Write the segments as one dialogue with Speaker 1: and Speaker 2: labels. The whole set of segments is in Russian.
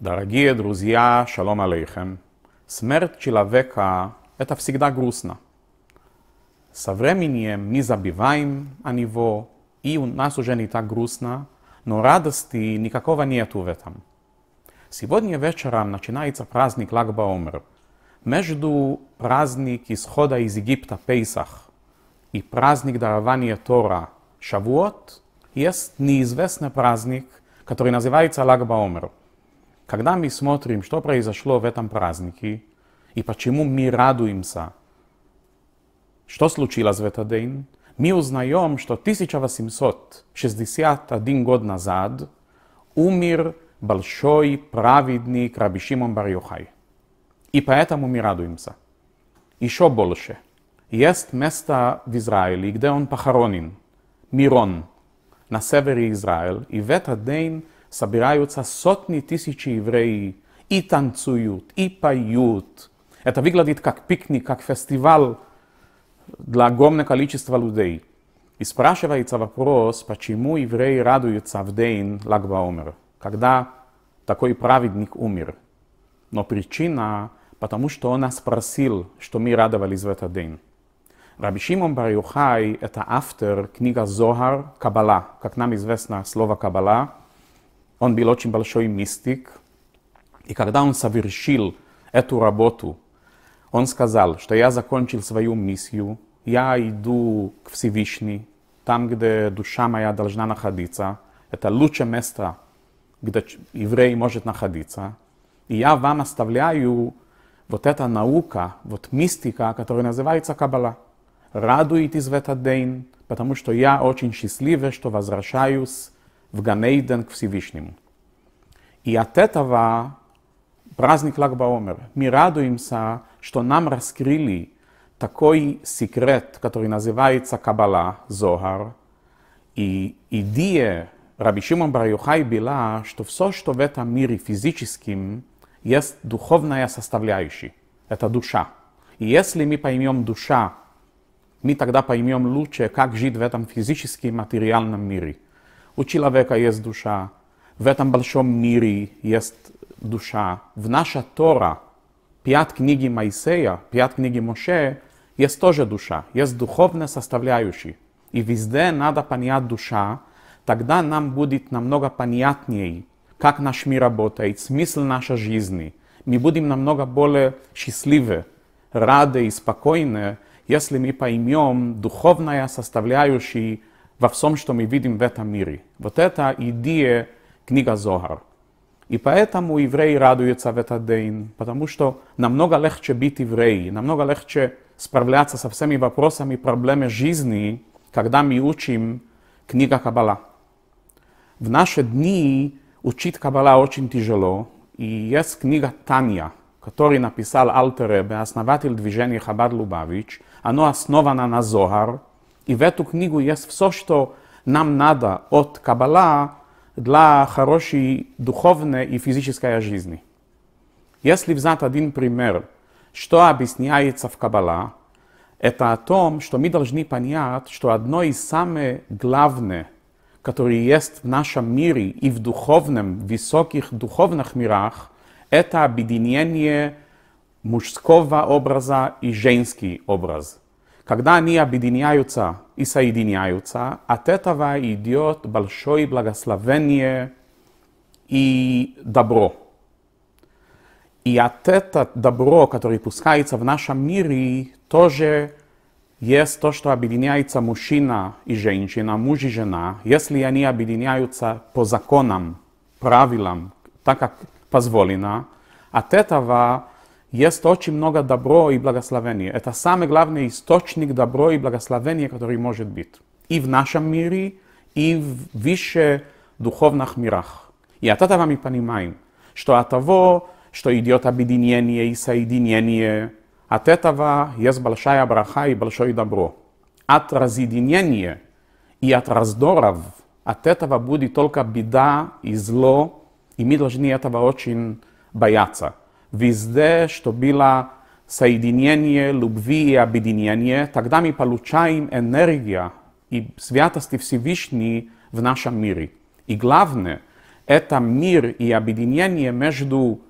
Speaker 1: Дорогие друзья, шалом алейхем. Смерть человека – это всегда грустно. Со временем мы забиваем о него, и у нас уже не так грустно, но радости никакого нету в этом. Сегодня вечером начинается праздник Лагба Омер. Между праздник исхода из Египта Пейсах и праздник дарования Тора Шавуот есть неизвестный праздник, который называется Лагба Омер – Когда мы смотрим, что произошло в этом празднике и почему мы радуемся, что случилось в этот день, мы узнаем, что 1861 год назад умер большой праведник Раби Шимон бар -Йохай. И поэтому мы радуемся. Еще больше. Есть место в Израиле, где он похоронен, Мирон, на севере Израиля, и в этот день собираются сотни тысяч евреев и танцуют, и поют. Это выглядит как пикник, как фестиваль для огромного количества людей. И спрашивается вопрос, почему евреи радуются в день лагба Лагбаомер, когда такой праведник умер. Но причина, потому что он нас просил, что мы радовались в этот день. Раби Шимон бар это автор книга Зохар каббала как нам известно слово каббала он был очень большой мистик. И когда он совершил эту работу, он сказал, что я закончил свою миссию, я иду к Всевышний, там, где душа моя должна находиться. Это лучшее место, где еврей может находиться. И я вам оставляю вот эта наука, вот мистика, которая называется Каббала. Радуйтесь в этот день, потому что я очень счастлив, что возвращаюсь в Ганейден к Всевышнему. И от этого праздник Лагбаомер. Мы радуемся, что нам раскрыли такой секрет, который называется Кабала, Зохар. И идея Раби Шимон бар была, что все, что в этом мире физическим, есть духовная составляющая. Это душа. И если мы поймем душа, мы тогда поймем лучше, как жить в этом физическом материальном мире – у человека есть душа. В этом большом мире есть душа. В наша Тора, пять книги Моисея, пять книги Моше, есть тоже душа, есть духовная составляющая. И везде надо понять душа, тогда нам будет намного понятнее, как наш мир работает, смысл нашей жизни. Мы будем намного более счастливы, рады и спокойны, если мы поймем духовная составляющая во всем, что мы видим в этом мире. Вот это идея книга Зохар. И поэтому евреи радуются в этот день, потому что намного легче быть евреи, намного легче справляться со всеми вопросами и проблемами жизни, когда мы учим книга Каббала. В наши дни учить Каббала очень тяжело, и есть книга Таня, которую написал Алтеребе, основатель движения Хабад Лубавич. она основана на Зохар, и в эту книгу есть все, что нам надо от Каббала для хорошей духовной и физической жизни. Если взять один пример, что объясняется в Каббала, это о том, что мы должны понять, что одно из самых главных, которые есть в нашем мире и в духовном, высоких духовных мирах, это объединение мужского образа и женский образ – когда они объединяются и соединяются, от этого идет большое благословение и добро. И от этого добро, которое пускается в нашем мире, тоже есть то, что объединяется мужчина и женщина, муж и жена, если они объединяются по законам, правилам, так как позволено, от этого есть очень много добро и благословения. Это самый главный источник добро и благословения, который может быть. И в нашем мире, и в выше духовных мирах. И от этого мы понимаем, что от того, что идет объединение и соединение, от этого есть большая браха и большое добро. От разъединения и от раздоров, от этого будет только беда и зло, и мы должны этого очень бояться везде, что было соединение любви и объединение, тогда мы получаем энергию и святости Всевышней в нашем мире. И главное, это мир и объединение между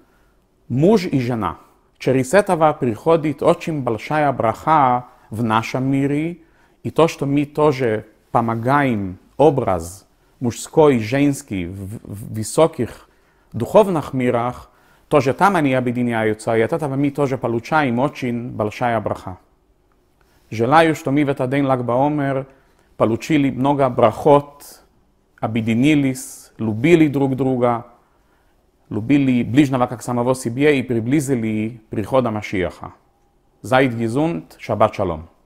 Speaker 1: муж и жена. Через этого приходит очень большая браха в нашем мире, и то, что мы тоже помогаем образ мужской и женский в высоких духовных мирах – To, že ta mניה בדינייעיוצא, הייתה תמיד to, že получаем очень большая ברכה. Желаю, что мы в этот день Лаг Баомер получили много брахот, объединились, любили друг друга, любили ближнего как самого себе и приблизили прихода Машиаха. Зайд Гизунт, Шаббат Шалом.